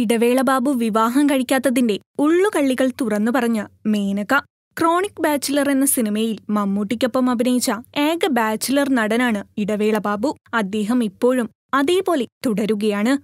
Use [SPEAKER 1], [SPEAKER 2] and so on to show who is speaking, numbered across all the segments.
[SPEAKER 1] ഇടവേള ബാബു വിവാഹം കഴിക്കാത്തതിന്റെ ഉള്ളുകള്ളികൾ തുറന്നു പറഞ്ഞ മേനക ക്രോണിക് ബാച്ചിലർ എന്ന സിനിമയിൽ മമ്മൂട്ടിക്കൊപ്പം അഭിനയിച്ച ഏക ബാച്ചിലർ നടനാണ് ഇടവേള ബാബു അദ്ദേഹം ഇപ്പോഴും അതേപോലെ തുടരുകയാണ്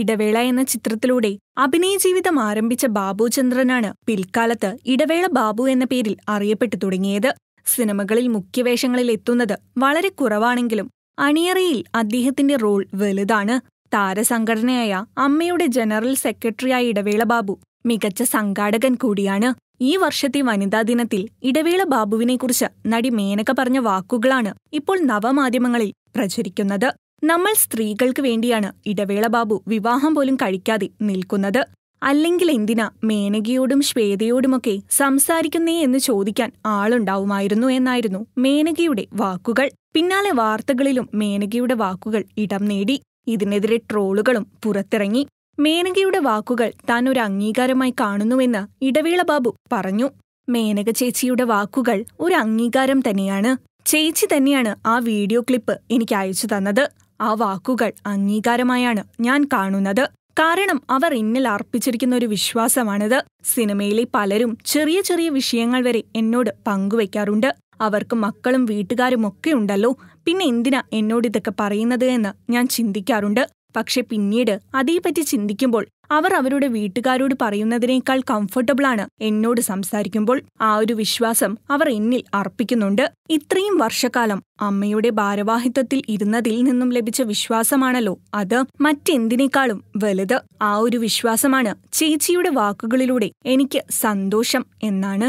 [SPEAKER 1] ഇടവേള എന്ന ചിത്രത്തിലൂടെ അഭിനയ ജീവിതം ആരംഭിച്ച ബാബുചന്ദ്രനാണ് പിൽക്കാലത്ത് ഇടവേള ബാബു എന്ന പേരിൽ അറിയപ്പെട്ടു തുടങ്ങിയത് സിനിമകളിൽ മുഖ്യവേഷങ്ങളിൽ എത്തുന്നത് വളരെ കുറവാണെങ്കിലും അണിയറയിൽ അദ്ദേഹത്തിന്റെ റോൾ വലുതാണ് താരസംഘടനയായ അമ്മയുടെ ജനറൽ സെക്രട്ടറിയായ ഇടവേള ബാബു മികച്ച സംഘാടകൻ കൂടിയാണ് ഈ വർഷത്തെ വനിതാ ദിനത്തിൽ ഇടവേള ബാബുവിനെക്കുറിച്ച് നടി മേനക പറഞ്ഞ വാക്കുകളാണ് ഇപ്പോൾ നവമാധ്യമങ്ങളിൽ പ്രചരിക്കുന്നത് നമ്മൾ സ്ത്രീകൾക്ക് വേണ്ടിയാണ് ഇടവേള ബാബു വിവാഹം പോലും കഴിക്കാതെ നിൽക്കുന്നത് അല്ലെങ്കിൽ എന്തിനാ മേനകയോടും ശ്വേതയോടുമൊക്കെ സംസാരിക്കുന്നേ എന്ന് ചോദിക്കാൻ ആളുണ്ടാവുമായിരുന്നു എന്നായിരുന്നു മേനകയുടെ വാക്കുകൾ പിന്നാലെ വാർത്തകളിലും മേനകയുടെ വാക്കുകൾ ഇടം നേടി ഇതിനെതിരെ ട്രോളുകളും പുറത്തിറങ്ങി മേനകയുടെ വാക്കുകൾ താൻ ഒരു അംഗീകാരമായി കാണുന്നുവെന്ന് ഇടവേള ബാബു പറഞ്ഞു മേനക ചേച്ചിയുടെ വാക്കുകൾ ഒരു അംഗീകാരം തന്നെയാണ് ചേച്ചി തന്നെയാണ് ആ വീഡിയോ ക്ലിപ്പ് എനിക്ക് അയച്ചു തന്നത് ആ വാക്കുകൾ അംഗീകാരമായാണ് ഞാൻ കാണുന്നത് കാരണം അവർ എന്നിൽ അർപ്പിച്ചിരിക്കുന്ന ഒരു വിശ്വാസമാണിത് സിനിമയിലെ പലരും ചെറിയ ചെറിയ വിഷയങ്ങൾ വരെ എന്നോട് പങ്കുവയ്ക്കാറുണ്ട് അവർക്ക് മക്കളും വീട്ടുകാരും ഒക്കെ ഉണ്ടല്ലോ പിന്നെ എന്തിനാ എന്നോട് ഇതൊക്കെ പറയുന്നത് എന്ന് ഞാൻ ചിന്തിക്കാറുണ്ട് പക്ഷെ പിന്നീട് അതേപറ്റി ചിന്തിക്കുമ്പോൾ അവർ അവരുടെ വീട്ടുകാരോട് പറയുന്നതിനേക്കാൾ കംഫർട്ടബിളാണ് എന്നോട് സംസാരിക്കുമ്പോൾ ആ ഒരു വിശ്വാസം അവർ എന്നിൽ അർപ്പിക്കുന്നുണ്ട് ഇത്രയും വർഷക്കാലം അമ്മയുടെ ഭാരവാഹിത്വത്തിൽ ഇരുന്നതിൽ നിന്നും ലഭിച്ച വിശ്വാസമാണല്ലോ അത് മറ്റെന്തിനേക്കാളും വലുത് ആ ഒരു വിശ്വാസമാണ് ചേച്ചിയുടെ വാക്കുകളിലൂടെ എനിക്ക് സന്തോഷം എന്നാണ്